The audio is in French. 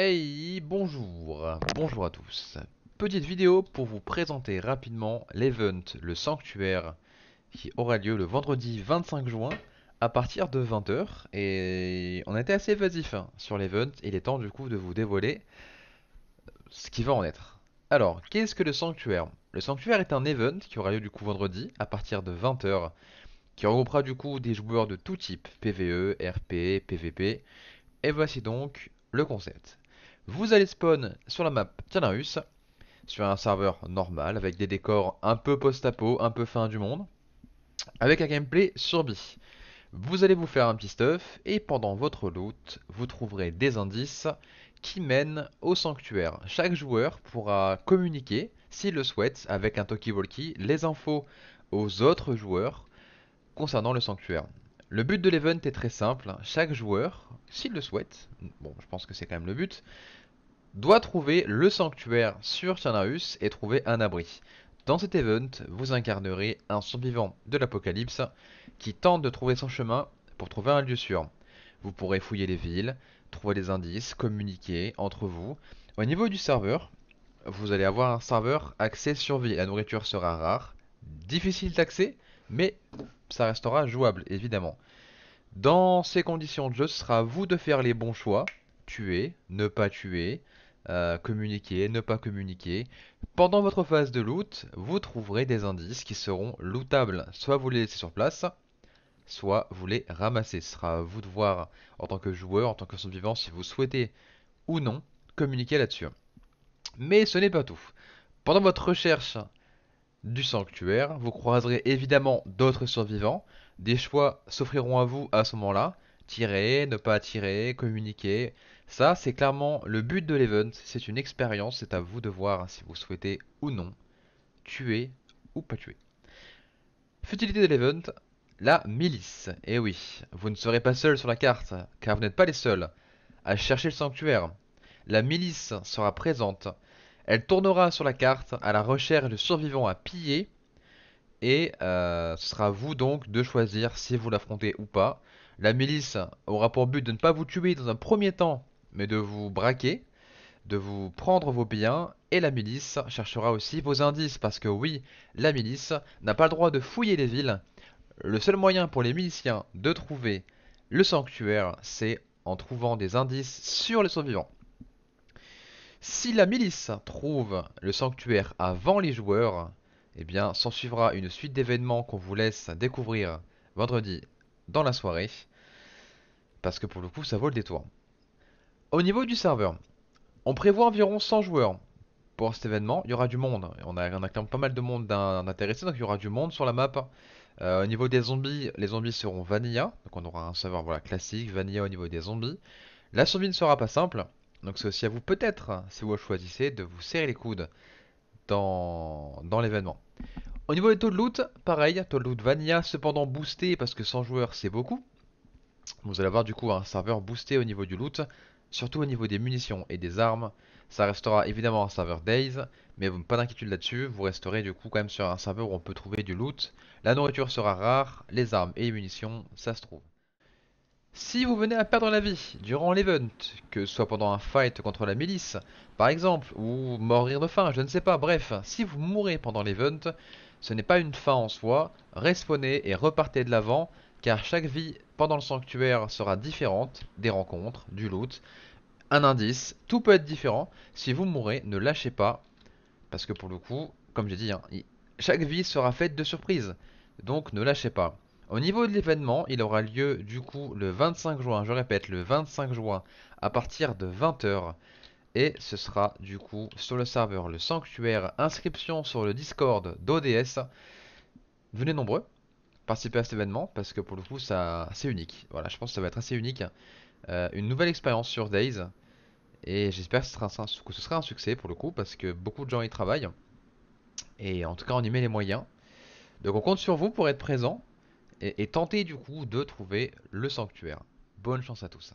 Hey, bonjour, bonjour à tous. Petite vidéo pour vous présenter rapidement l'event Le Sanctuaire qui aura lieu le vendredi 25 juin à partir de 20h et on été assez vasif hein, sur l'event, il est temps du coup de vous dévoiler ce qui va en être. Alors, qu'est-ce que le Sanctuaire Le Sanctuaire est un event qui aura lieu du coup vendredi à partir de 20h qui regroupera du coup des joueurs de tout type, PVE, RP, PVP et voici donc le concept. Vous allez spawn sur la map Tianarus, sur un serveur normal, avec des décors un peu post-apo, un peu fin du monde, avec un gameplay B. Vous allez vous faire un petit stuff, et pendant votre loot, vous trouverez des indices qui mènent au sanctuaire. Chaque joueur pourra communiquer, s'il le souhaite, avec un talkie-walkie, les infos aux autres joueurs concernant le sanctuaire. Le but de l'event est très simple. Chaque joueur, s'il le souhaite, bon, je pense que c'est quand même le but, doit trouver le sanctuaire sur Tianarus et trouver un abri. Dans cet event, vous incarnerez un survivant de l'apocalypse qui tente de trouver son chemin pour trouver un lieu sûr. Vous pourrez fouiller les villes, trouver des indices, communiquer entre vous. Au niveau du serveur, vous allez avoir un serveur accès survie. La nourriture sera rare, difficile d'accès, mais ça restera jouable, évidemment. Dans ces conditions de jeu, ce sera à vous de faire les bons choix. Tuer, ne pas tuer, euh, communiquer, ne pas communiquer. Pendant votre phase de loot, vous trouverez des indices qui seront lootables. Soit vous les laissez sur place, soit vous les ramassez. Ce sera à vous de voir en tant que joueur, en tant que survivant, si vous souhaitez ou non communiquer là-dessus. Mais ce n'est pas tout. Pendant votre recherche du sanctuaire. Vous croiserez évidemment d'autres survivants. Des choix s'offriront à vous à ce moment-là. Tirer, ne pas tirer, communiquer. Ça, c'est clairement le but de l'event. C'est une expérience, c'est à vous de voir si vous souhaitez ou non tuer ou pas tuer. Futilité de l'event, la milice. Eh oui, vous ne serez pas seul sur la carte, car vous n'êtes pas les seuls à chercher le sanctuaire. La milice sera présente elle tournera sur la carte à la recherche de survivants à piller. Et euh, ce sera à vous donc de choisir si vous l'affrontez ou pas. La milice aura pour but de ne pas vous tuer dans un premier temps, mais de vous braquer, de vous prendre vos biens. Et la milice cherchera aussi vos indices, parce que oui, la milice n'a pas le droit de fouiller les villes. Le seul moyen pour les miliciens de trouver le sanctuaire, c'est en trouvant des indices sur les survivants. Si la milice trouve le sanctuaire avant les joueurs, eh bien s'ensuivra une suite d'événements qu'on vous laisse découvrir vendredi dans la soirée. Parce que pour le coup, ça vaut le détour. Au niveau du serveur, on prévoit environ 100 joueurs pour cet événement. Il y aura du monde. On a, quand même pas mal de monde d'intéressés, donc il y aura du monde sur la map. Euh, au niveau des zombies, les zombies seront vanilla. Donc on aura un serveur voilà, classique, vanilla au niveau des zombies. La survie ne sera pas simple. Donc c'est aussi à vous peut-être, si vous choisissez, de vous serrer les coudes dans, l'événement. Au niveau des taux de loot, pareil, taux de loot Vanilla cependant boosté parce que 100 joueurs c'est beaucoup. Vous allez avoir du coup un serveur boosté au niveau du loot, surtout au niveau des munitions et des armes. Ça restera évidemment un serveur Days, mais pas d'inquiétude là-dessus, vous resterez du coup quand même sur un serveur où on peut trouver du loot. La nourriture sera rare, les armes et les munitions, ça se trouve. Si vous venez à perdre la vie durant l'event, que ce soit pendant un fight contre la milice, par exemple, ou mourir de faim, je ne sais pas, bref, si vous mourrez pendant l'event, ce n'est pas une fin en soi, respawnez et repartez de l'avant, car chaque vie pendant le sanctuaire sera différente, des rencontres, du loot, un indice, tout peut être différent, si vous mourrez, ne lâchez pas, parce que pour le coup, comme j'ai dit, hein, chaque vie sera faite de surprises, donc ne lâchez pas. Au niveau de l'événement, il aura lieu du coup le 25 juin, je répète, le 25 juin à partir de 20h. Et ce sera du coup sur le serveur Le Sanctuaire, inscription sur le Discord d'ODS. Venez nombreux participez à cet événement parce que pour le coup ça c'est unique. Voilà, je pense que ça va être assez unique. Euh, une nouvelle expérience sur Days. Et j'espère que ce, sera que ce sera un succès pour le coup parce que beaucoup de gens y travaillent. Et en tout cas on y met les moyens. Donc on compte sur vous pour être présent et, tenter du coup de trouver le sanctuaire. Bonne chance à tous.